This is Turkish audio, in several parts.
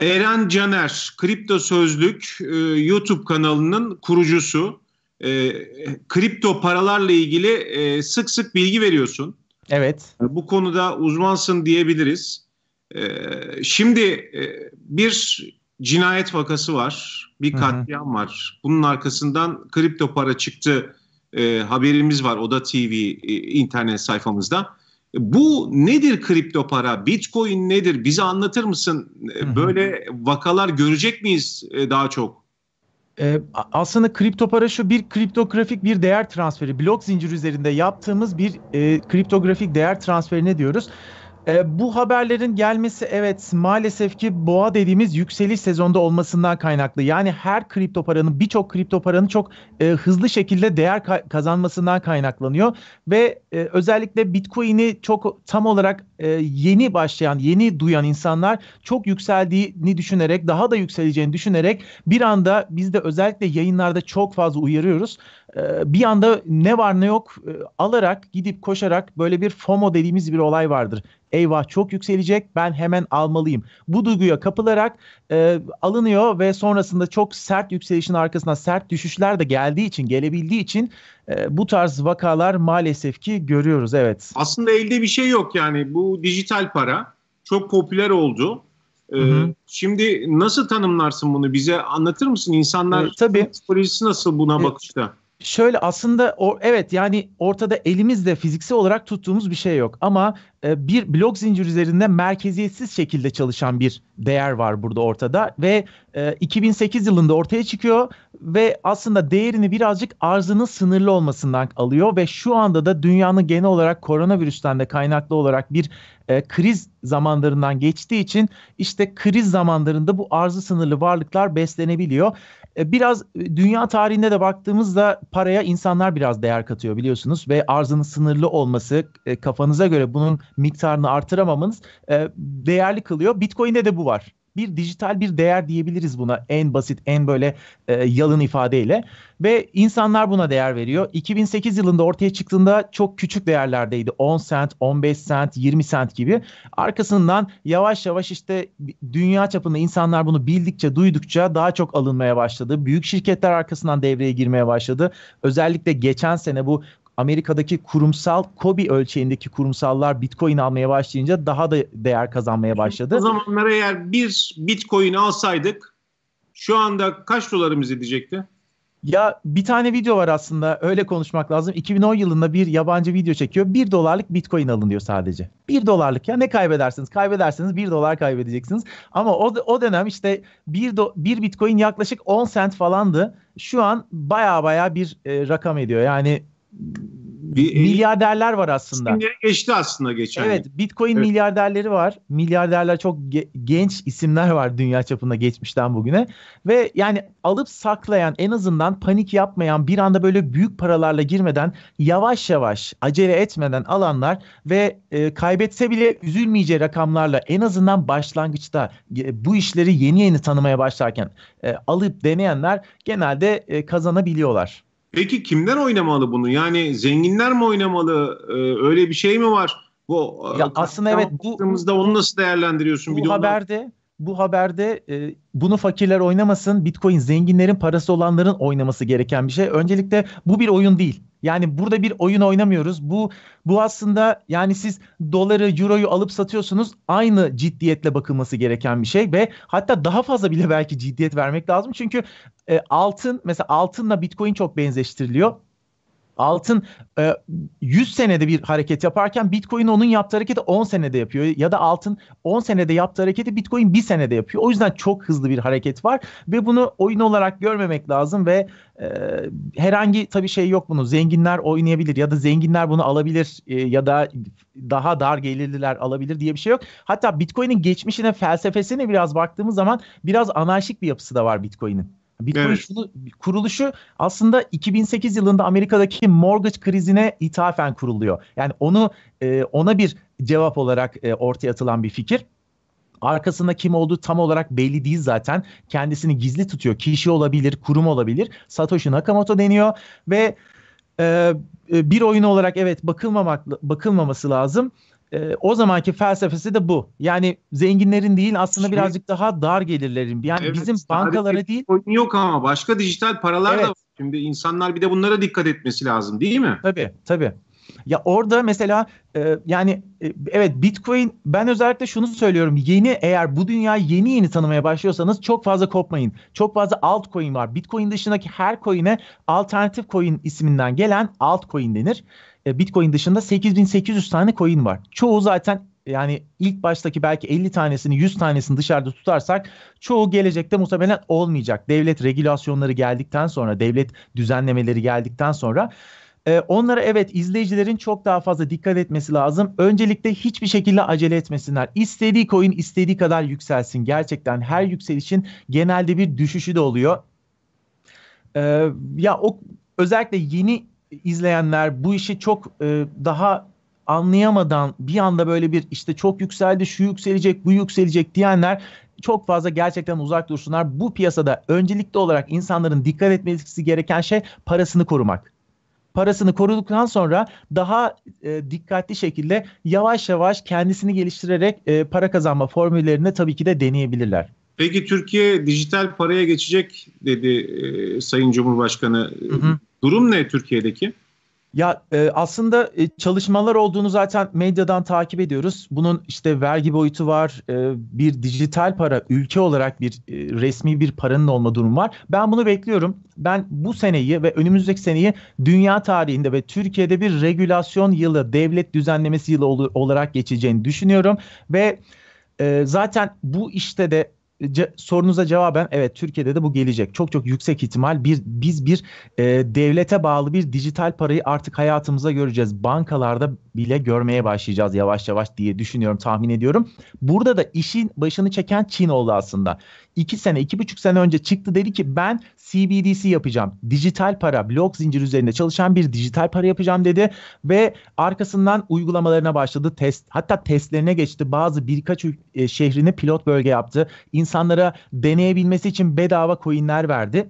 Eren Caner, Kripto Sözlük e, YouTube kanalının kurucusu. E, kripto paralarla ilgili e, sık sık bilgi veriyorsun. Evet. E, bu konuda uzmansın diyebiliriz. E, şimdi e, bir cinayet vakası var, bir katliam Hı-hı. var. Bunun arkasından kripto para çıktı e, haberimiz var Oda TV e, internet sayfamızda. Bu nedir kripto para? Bitcoin nedir? Bize anlatır mısın? Böyle vakalar görecek miyiz e, daha çok? Ee, aslında kripto para şu bir kriptografik bir değer transferi. Blok zincir üzerinde yaptığımız bir e, kriptografik değer transferine diyoruz. E, bu haberlerin gelmesi evet maalesef ki boğa dediğimiz yükseliş sezonda olmasından kaynaklı. Yani her kripto paranın birçok kripto paranın çok e, hızlı şekilde değer ka- kazanmasından kaynaklanıyor ve e, özellikle Bitcoin'i çok tam olarak e, yeni başlayan, yeni duyan insanlar çok yükseldiğini düşünerek, daha da yükseleceğini düşünerek bir anda biz de özellikle yayınlarda çok fazla uyarıyoruz e, bir anda ne var ne yok e, alarak gidip koşarak böyle bir FOMO dediğimiz bir olay vardır eyvah çok yükselecek ben hemen almalıyım. Bu duyguya kapılarak e, alınıyor ve sonrasında çok sert yükselişin arkasına sert düşüşler de geldiği için gelebildiği için e, bu tarz vakalar maalesef ki görüyoruz evet. Aslında elde bir şey yok yani bu dijital para çok popüler oldu. Ee, hı hı. Şimdi nasıl tanımlarsın bunu bize anlatır mısın insanlar e, tabii. psikolojisi nasıl buna e, bakışta? Şöyle aslında o evet yani ortada elimizde fiziksel olarak tuttuğumuz bir şey yok ama e, bir blok zincir üzerinde merkeziyetsiz şekilde çalışan bir değer var burada ortada ve e, 2008 yılında ortaya çıkıyor ve aslında değerini birazcık arzının sınırlı olmasından alıyor ve şu anda da dünyanın genel olarak koronavirüsten de kaynaklı olarak bir e, kriz zamanlarından geçtiği için işte kriz zamanlarında bu arzı sınırlı varlıklar beslenebiliyor. E, biraz e, dünya tarihinde de baktığımızda paraya insanlar biraz değer katıyor biliyorsunuz ve arzının sınırlı olması e, kafanıza göre bunun miktarını artıramamanız değerli kılıyor. Bitcoin'de de bu var bir dijital bir değer diyebiliriz buna en basit en böyle e, yalın ifadeyle ve insanlar buna değer veriyor. 2008 yılında ortaya çıktığında çok küçük değerlerdeydi. 10 sent, 15 sent, 20 sent gibi. Arkasından yavaş yavaş işte dünya çapında insanlar bunu bildikçe, duydukça daha çok alınmaya başladı. Büyük şirketler arkasından devreye girmeye başladı. Özellikle geçen sene bu Amerika'daki kurumsal Kobi ölçeğindeki kurumsallar Bitcoin almaya başlayınca daha da değer kazanmaya başladı. O zamanlar eğer bir Bitcoin alsaydık şu anda kaç dolarımız edecekti? Ya bir tane video var aslında öyle konuşmak lazım. 2010 yılında bir yabancı video çekiyor. 1 dolarlık bitcoin alın diyor sadece. 1 dolarlık ya ne kaybedersiniz? Kaybederseniz 1 dolar kaybedeceksiniz. Ama o, o dönem işte 1, do, 1 bitcoin yaklaşık 10 sent falandı. Şu an baya baya bir e, rakam ediyor. Yani bir milyarderler var aslında. İsimleri geçti aslında geçen. Evet, yani. Bitcoin evet. milyarderleri var. Milyarderler çok ge- genç isimler var dünya çapında geçmişten bugüne ve yani alıp saklayan, en azından panik yapmayan, bir anda böyle büyük paralarla girmeden yavaş yavaş, acele etmeden alanlar ve e, kaybetse bile üzülmeyeceği rakamlarla en azından başlangıçta e, bu işleri yeni yeni tanımaya başlarken e, alıp deneyenler genelde e, kazanabiliyorlar. Peki kimler oynamalı bunu? Yani zenginler mi oynamalı? Ee, öyle bir şey mi var? Bu e, ya aslında evet bu onu nasıl değerlendiriyorsun? Bu haberde bu haberde e, bunu fakirler oynamasın. Bitcoin zenginlerin parası olanların oynaması gereken bir şey. Öncelikle bu bir oyun değil. Yani burada bir oyun oynamıyoruz. Bu bu aslında yani siz doları, euroyu alıp satıyorsunuz. Aynı ciddiyetle bakılması gereken bir şey ve hatta daha fazla bile belki ciddiyet vermek lazım. Çünkü e, altın mesela altınla Bitcoin çok benzeştiriliyor. Altın 100 e, senede bir hareket yaparken Bitcoin onun yaptığı hareketi 10 senede yapıyor. Ya da altın 10 senede yaptığı hareketi Bitcoin 1 senede yapıyor. O yüzden çok hızlı bir hareket var ve bunu oyun olarak görmemek lazım ve e, herhangi tabii şey yok bunu. Zenginler oynayabilir ya da zenginler bunu alabilir e, ya da daha dar gelirliler alabilir diye bir şey yok. Hatta Bitcoin'in geçmişine felsefesine biraz baktığımız zaman biraz anarşik bir yapısı da var Bitcoin'in. Bitcoin evet. kuruluşu aslında 2008 yılında Amerika'daki mortgage krizine ithafen kuruluyor. Yani onu e, ona bir cevap olarak e, ortaya atılan bir fikir. Arkasında kim olduğu tam olarak belli değil zaten. Kendisini gizli tutuyor. Kişi olabilir, kurum olabilir. Satoshi Nakamoto deniyor ve e, e bir oyun olarak evet bakılmamak bakılmaması lazım. E, o zamanki felsefesi de bu. Yani zenginlerin değil aslında şey, birazcık daha dar gelirlerin. Yani evet, bizim bankalara değil. Yok ama başka dijital paralar evet. da var. Şimdi insanlar bir de bunlara dikkat etmesi lazım değil mi? Tabii tabii. Ya orada mesela e, yani e, evet Bitcoin ben özellikle şunu söylüyorum. Yeni eğer bu dünya yeni yeni tanımaya başlıyorsanız çok fazla kopmayın. Çok fazla altcoin var. Bitcoin dışındaki her coin'e alternatif coin isminden gelen altcoin denir. E, Bitcoin dışında 8800 tane coin var. Çoğu zaten yani ilk baştaki belki 50 tanesini 100 tanesini dışarıda tutarsak çoğu gelecekte muhtemelen olmayacak. Devlet regülasyonları geldikten sonra, devlet düzenlemeleri geldikten sonra e, onlara evet izleyicilerin çok daha fazla dikkat etmesi lazım. Öncelikle hiçbir şekilde acele etmesinler. İstediği coin istediği kadar yükselsin. Gerçekten her yükselişin genelde bir düşüşü de oluyor. E, ya o özellikle yeni izleyenler bu işi çok e, daha anlayamadan bir anda böyle bir işte çok yükseldi, şu yükselecek, bu yükselecek diyenler çok fazla gerçekten uzak dursunlar. Bu piyasada öncelikli olarak insanların dikkat etmesi gereken şey parasını korumak. Parasını koruduktan sonra daha e, dikkatli şekilde yavaş yavaş kendisini geliştirerek e, para kazanma formüllerini tabii ki de deneyebilirler. Peki Türkiye dijital paraya geçecek dedi e, Sayın Cumhurbaşkanı. Hı hı. Durum ne Türkiye'deki? Ya e, aslında e, çalışmalar olduğunu zaten medyadan takip ediyoruz. Bunun işte vergi boyutu var, e, bir dijital para, ülke olarak bir e, resmi bir paranın olma durumu var. Ben bunu bekliyorum. Ben bu seneyi ve önümüzdeki seneyi dünya tarihinde ve Türkiye'de bir regülasyon yılı, devlet düzenlemesi yılı olur, olarak geçeceğini düşünüyorum ve e, zaten bu işte de ce- sorunuza cevaben evet Türkiye'de de bu gelecek. Çok çok yüksek ihtimal bir biz bir e, devlete bağlı bir dijital parayı artık hayatımıza göreceğiz. Bankalarda bile görmeye başlayacağız yavaş yavaş diye düşünüyorum, tahmin ediyorum. Burada da işin başını çeken Çin oldu aslında. 2 sene, 2,5 sene önce çıktı dedi ki ben CBDC yapacağım. Dijital para, blok zincir üzerinde çalışan bir dijital para yapacağım dedi ve arkasından uygulamalarına başladı. Test hatta testlerine geçti. Bazı birkaç e, şehrini pilot bölge yaptı. İnsanlara deneyebilmesi için bedava coin'ler verdi.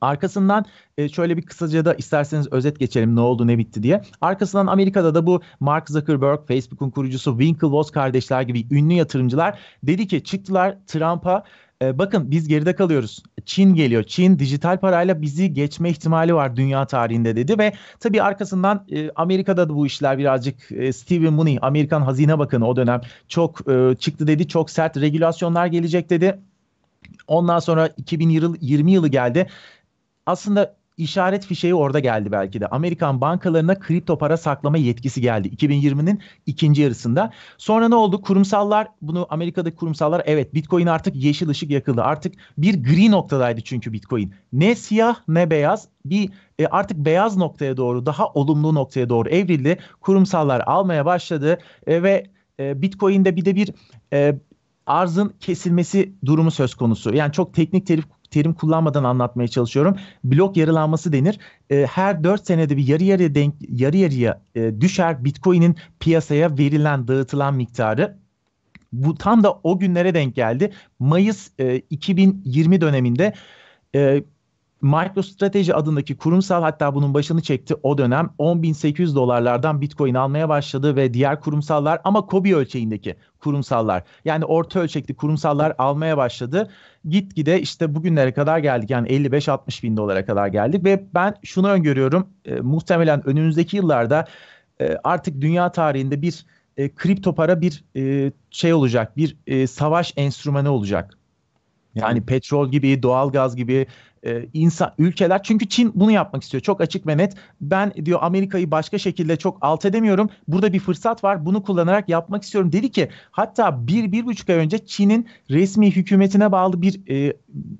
Arkasından e, şöyle bir kısaca da isterseniz özet geçelim ne oldu ne bitti diye. Arkasından Amerika'da da bu Mark Zuckerberg, Facebook'un kurucusu Winklevoss kardeşler gibi ünlü yatırımcılar dedi ki çıktılar Trump'a e, bakın biz geride kalıyoruz. Çin geliyor. Çin dijital parayla bizi geçme ihtimali var dünya tarihinde dedi ve tabii arkasından e, Amerika'da da bu işler birazcık e, Steven Mnuchin Amerikan Hazine Bakanı o dönem çok e, çıktı dedi. Çok sert regülasyonlar gelecek dedi. Ondan sonra 2020 yılı geldi. Aslında işaret fişeği orada geldi belki de. Amerikan bankalarına kripto para saklama yetkisi geldi 2020'nin ikinci yarısında. Sonra ne oldu? Kurumsallar bunu Amerika'daki kurumsallar evet Bitcoin artık yeşil ışık yakıldı. Artık bir gri noktadaydı çünkü Bitcoin. Ne siyah ne beyaz bir e, artık beyaz noktaya doğru daha olumlu noktaya doğru evrildi. Kurumsallar almaya başladı e, ve e, Bitcoin'de bir de bir e, arzın kesilmesi durumu söz konusu. Yani çok teknik terif terim kullanmadan anlatmaya çalışıyorum. Blok yarılanması denir. E, her 4 senede bir yarı yarıya denk yarı yarıya e, düşer Bitcoin'in piyasaya verilen dağıtılan miktarı. Bu tam da o günlere denk geldi. Mayıs e, 2020 döneminde e, MicroStrategy adındaki kurumsal hatta bunun başını çekti o dönem 10.800 dolarlardan Bitcoin almaya başladı ve diğer kurumsallar ama Kobi ölçeğindeki kurumsallar yani orta ölçekli kurumsallar almaya başladı. Gitgide işte bugünlere kadar geldik yani 55-60 bin dolara kadar geldik ve ben şunu öngörüyorum e, muhtemelen önümüzdeki yıllarda e, artık dünya tarihinde bir e, kripto para bir e, şey olacak bir e, savaş enstrümanı olacak yani petrol gibi, doğalgaz gibi e, insan ülkeler çünkü Çin bunu yapmak istiyor. Çok açık ve Ben diyor Amerika'yı başka şekilde çok alt edemiyorum. Burada bir fırsat var. Bunu kullanarak yapmak istiyorum. Dedi ki hatta bir, bir buçuk ay önce Çin'in resmi hükümetine bağlı bir e,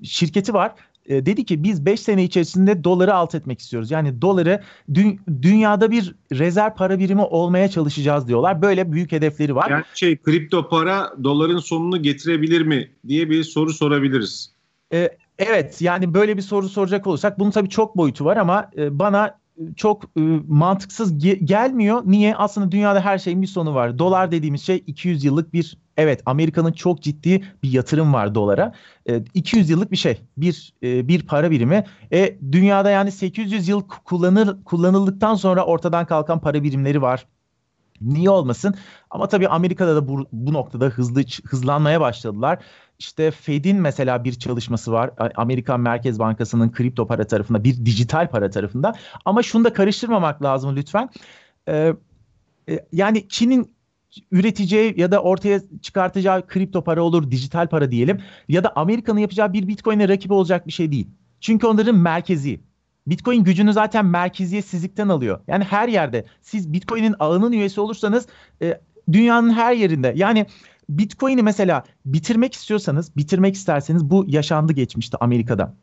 şirketi var e, dedi ki biz 5 sene içerisinde doları alt etmek istiyoruz. Yani doları dü- dünyada bir rezerv para birimi olmaya çalışacağız diyorlar. Böyle büyük hedefleri var. Yani şey kripto para doların sonunu getirebilir mi diye bir soru sorabiliriz. E, evet yani böyle bir soru soracak olursak bunun tabii çok boyutu var ama e, bana çok e, mantıksız ge- gelmiyor. Niye? Aslında dünyada her şeyin bir sonu var. Dolar dediğimiz şey 200 yıllık bir evet Amerika'nın çok ciddi bir yatırım var dolara. E, 200 yıllık bir şey. Bir e, bir para birimi. E dünyada yani 800 yıl kullanır kullanıldıktan sonra ortadan kalkan para birimleri var. Niye olmasın? Ama tabii Amerika'da da bu, bu noktada hızlı hızlanmaya başladılar. İşte Fed'in mesela bir çalışması var. Amerikan Merkez Bankası'nın kripto para tarafında, bir dijital para tarafında. Ama şunu da karıştırmamak lazım lütfen. Ee, e, yani Çin'in üreteceği ya da ortaya çıkartacağı kripto para olur, dijital para diyelim ya da Amerika'nın yapacağı bir Bitcoin'e rakip olacak bir şey değil. Çünkü onların merkezi, Bitcoin gücünü zaten merkeziyetsizlikten alıyor. Yani her yerde siz Bitcoin'in ağının üyesi olursanız e, dünyanın her yerinde yani Bitcoin'i mesela bitirmek istiyorsanız bitirmek isterseniz bu yaşandı geçmişte Amerika'da.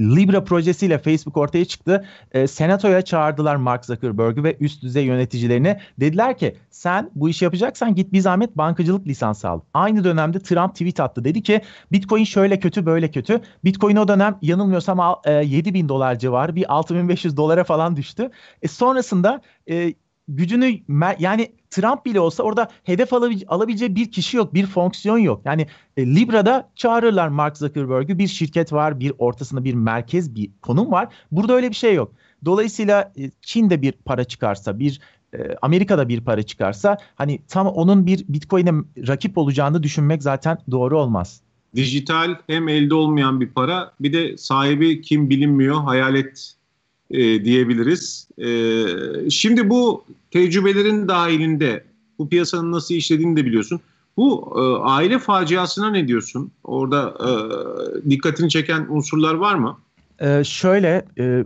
Libra projesiyle Facebook ortaya çıktı. E, senatoya çağırdılar Mark Zuckerberg'ü ve üst düzey yöneticilerini. Dediler ki sen bu işi yapacaksan git bir zahmet bankacılık lisansı al. Aynı dönemde Trump tweet attı. Dedi ki Bitcoin şöyle kötü böyle kötü. Bitcoin o dönem yanılmıyorsam e, 7 bin dolar civarı bir 6500 dolara falan düştü. E, sonrasında e, gücünü yani Trump bile olsa orada hedef alabileceği bir kişi yok, bir fonksiyon yok. Yani e, Libra'da çağırırlar Mark Zuckerberg'ü. Bir şirket var, bir ortasında bir merkez, bir konum var. Burada öyle bir şey yok. Dolayısıyla e, Çin'de bir para çıkarsa, bir e, Amerika'da bir para çıkarsa hani tam onun bir Bitcoin'e rakip olacağını düşünmek zaten doğru olmaz. Dijital hem elde olmayan bir para bir de sahibi kim bilinmiyor hayalet e, diyebiliriz. E, şimdi bu tecrübelerin dahilinde bu piyasanın nasıl işlediğini de biliyorsun. Bu e, aile faciasına ne diyorsun? Orada e, dikkatini çeken unsurlar var mı? Ee, şöyle e,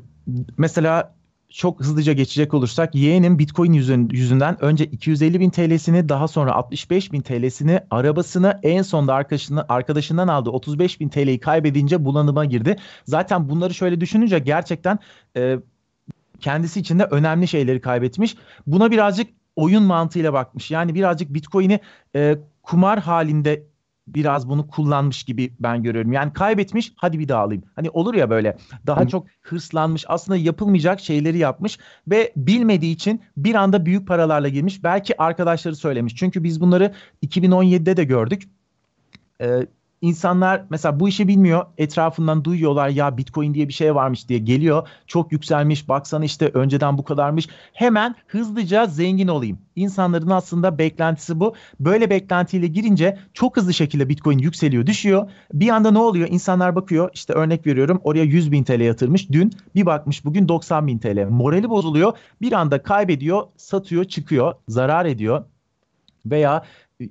mesela çok hızlıca geçecek olursak yeğenin Bitcoin yüzünden önce 250 bin TL'sini daha sonra 65 bin TL'sini arabasını en sonda arkadaşını, arkadaşından aldı 35 bin TL'yi kaybedince bulanıma girdi. Zaten bunları şöyle düşününce gerçekten e, kendisi için de önemli şeyleri kaybetmiş. Buna birazcık oyun mantığıyla bakmış. Yani birazcık Bitcoin'i e, kumar halinde biraz bunu kullanmış gibi ben görüyorum. Yani kaybetmiş hadi bir daha alayım. Hani olur ya böyle daha hani- çok hırslanmış aslında yapılmayacak şeyleri yapmış ve bilmediği için bir anda büyük paralarla girmiş. Belki arkadaşları söylemiş çünkü biz bunları 2017'de de gördük. Ee, insanlar mesela bu işi bilmiyor. Etrafından duyuyorlar ya Bitcoin diye bir şey varmış diye geliyor. Çok yükselmiş baksana işte önceden bu kadarmış. Hemen hızlıca zengin olayım. İnsanların aslında beklentisi bu. Böyle beklentiyle girince çok hızlı şekilde Bitcoin yükseliyor düşüyor. Bir anda ne oluyor? İnsanlar bakıyor işte örnek veriyorum oraya 100 bin TL yatırmış. Dün bir bakmış bugün 90 bin TL. Morali bozuluyor. Bir anda kaybediyor satıyor çıkıyor zarar ediyor veya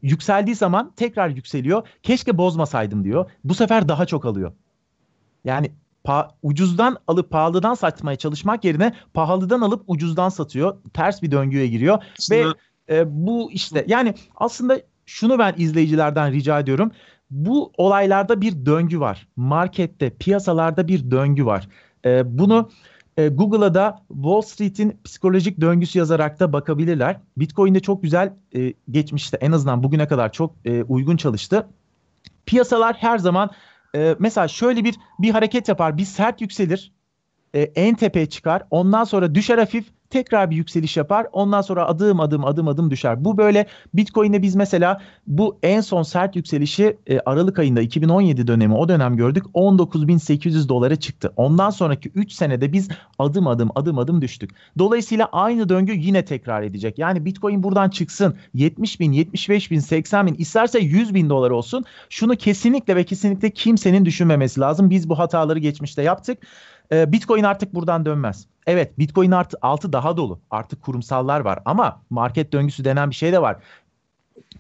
Yükseldiği zaman tekrar yükseliyor. Keşke bozmasaydım diyor. Bu sefer daha çok alıyor. Yani pa- ucuzdan alıp pahalıdan satmaya çalışmak yerine pahalıdan alıp ucuzdan satıyor. Ters bir döngüye giriyor aslında... ve e, bu işte yani aslında şunu ben izleyicilerden rica ediyorum. Bu olaylarda bir döngü var. Markette, piyasalarda bir döngü var. E, bunu e, Google'a da Wall Street'in psikolojik döngüsü yazarak da bakabilirler. Bitcoin'de çok güzel e, geçmişte en azından bugüne kadar çok e, uygun çalıştı. Piyasalar her zaman e, mesela şöyle bir bir hareket yapar, bir sert yükselir e, en tepeye çıkar. Ondan sonra düşer hafif tekrar bir yükseliş yapar. Ondan sonra adım adım adım adım düşer. Bu böyle Bitcoin'e biz mesela bu en son sert yükselişi e, Aralık ayında 2017 dönemi o dönem gördük. 19.800 dolara çıktı. Ondan sonraki 3 senede biz adım adım adım adım düştük. Dolayısıyla aynı döngü yine tekrar edecek. Yani Bitcoin buradan çıksın 70 bin, 75 bin, 80 bin isterse 100 bin dolar olsun. Şunu kesinlikle ve kesinlikle kimsenin düşünmemesi lazım. Biz bu hataları geçmişte yaptık. E, Bitcoin artık buradan dönmez. Evet Bitcoin artı, altı daha dolu. Artık kurumsallar var ama market döngüsü denen bir şey de var.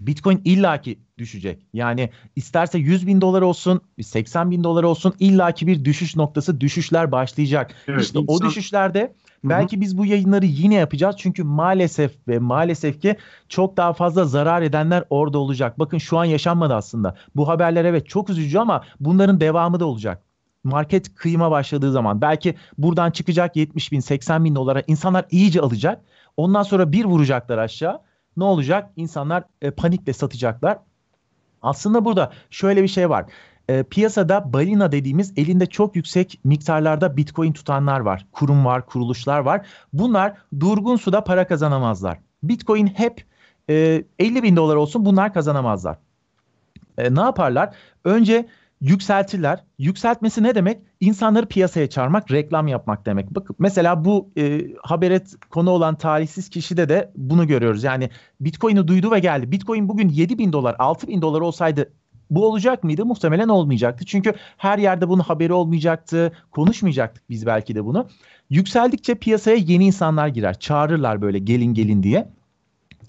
Bitcoin illaki düşecek. Yani isterse 100 bin dolar olsun, 80 bin dolar olsun illaki bir düşüş noktası düşüşler başlayacak. Evet, işte insan... o düşüşlerde belki Hı-hı. biz bu yayınları yine yapacağız. Çünkü maalesef ve maalesef ki çok daha fazla zarar edenler orada olacak. Bakın şu an yaşanmadı aslında. Bu haberler evet çok üzücü ama bunların devamı da olacak market kıyıma başladığı zaman belki buradan çıkacak 70 bin 80 bin dolara insanlar iyice alacak. Ondan sonra bir vuracaklar aşağı. Ne olacak? İnsanlar e, panikle satacaklar. Aslında burada şöyle bir şey var. E, piyasada balina dediğimiz elinde çok yüksek miktarlarda bitcoin tutanlar var. Kurum var, kuruluşlar var. Bunlar durgun suda para kazanamazlar. Bitcoin hep e, 50 bin dolar olsun bunlar kazanamazlar. E, ne yaparlar? Önce yükseltirler. Yükseltmesi ne demek? İnsanları piyasaya çağırmak, reklam yapmak demek. Bakın mesela bu e, habere konu olan talihsiz kişide de bunu görüyoruz. Yani Bitcoin'i duydu ve geldi. Bitcoin bugün 7 bin dolar, 6 bin dolar olsaydı bu olacak mıydı? Muhtemelen olmayacaktı. Çünkü her yerde bunun haberi olmayacaktı. Konuşmayacaktık biz belki de bunu. Yükseldikçe piyasaya yeni insanlar girer. Çağırırlar böyle gelin gelin diye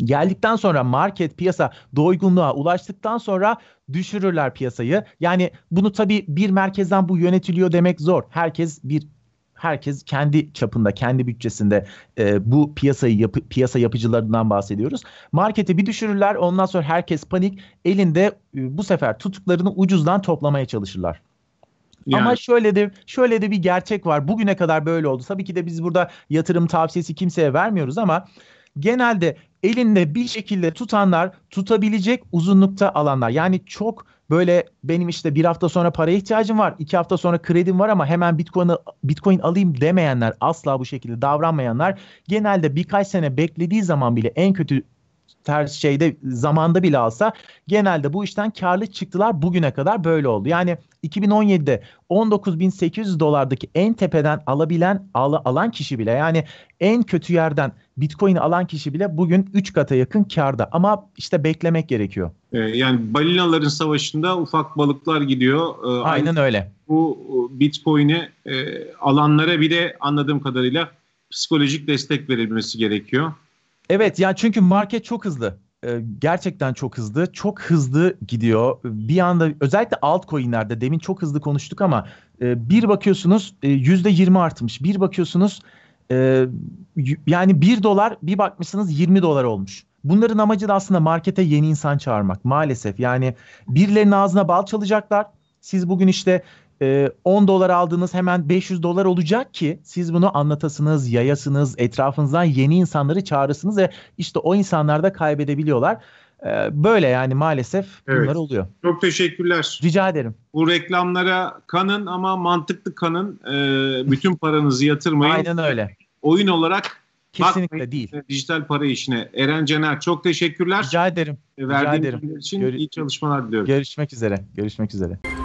geldikten sonra market piyasa doygunluğa ulaştıktan sonra düşürürler piyasayı. Yani bunu tabii bir merkezden bu yönetiliyor demek zor. Herkes bir herkes kendi çapında, kendi bütçesinde e, bu piyasayı yapı, piyasa yapıcılarından bahsediyoruz. Marketi bir düşürürler, ondan sonra herkes panik, elinde e, bu sefer tutuklarını ucuzdan toplamaya çalışırlar. Yani. Ama şöyle de şöyle de bir gerçek var. Bugüne kadar böyle oldu. Tabii ki de biz burada yatırım tavsiyesi kimseye vermiyoruz ama genelde elinde bir şekilde tutanlar tutabilecek uzunlukta alanlar. Yani çok böyle benim işte bir hafta sonra paraya ihtiyacım var, iki hafta sonra kredim var ama hemen Bitcoin'i Bitcoin alayım demeyenler, asla bu şekilde davranmayanlar genelde birkaç sene beklediği zaman bile en kötü ters şeyde zamanda bile alsa genelde bu işten karlı çıktılar bugüne kadar böyle oldu. Yani 2017'de 19.800 dolardaki en tepeden alabilen al, alan kişi bile yani en kötü yerden Bitcoin alan kişi bile bugün 3 kata yakın karda ama işte beklemek gerekiyor. Ee, yani balinaların savaşında ufak balıklar gidiyor. Ee, Aynen öyle. Bu e, Bitcoin'i e, alanlara bir de anladığım kadarıyla psikolojik destek verilmesi gerekiyor. Evet yani çünkü market çok hızlı ee, gerçekten çok hızlı. Çok hızlı gidiyor. Bir anda özellikle altcoin'lerde demin çok hızlı konuştuk ama e, bir bakıyorsunuz %20 artmış. Bir bakıyorsunuz e, yani 1 dolar bir bakmışsınız 20 dolar olmuş. Bunların amacı da aslında markete yeni insan çağırmak maalesef. Yani birilerinin ağzına bal çalacaklar. Siz bugün işte 10 e, dolar aldığınız hemen 500 dolar olacak ki siz bunu anlatasınız, yayasınız, etrafınızdan yeni insanları çağırırsınız ve işte o insanlar da kaybedebiliyorlar. Ee, böyle yani maalesef evet. bunlar oluyor. Çok teşekkürler. Rica ederim. Bu reklamlara kanın ama mantıklı kanın. E, bütün paranızı yatırmayın. Aynen öyle oyun olarak Kesinlikle bakmayın. değil. Dijital para işine. Eren Cener çok teşekkürler. Rica ederim. Verdiğiniz Rica için Gör- iyi çalışmalar diliyorum. Görüşmek üzere. Görüşmek üzere.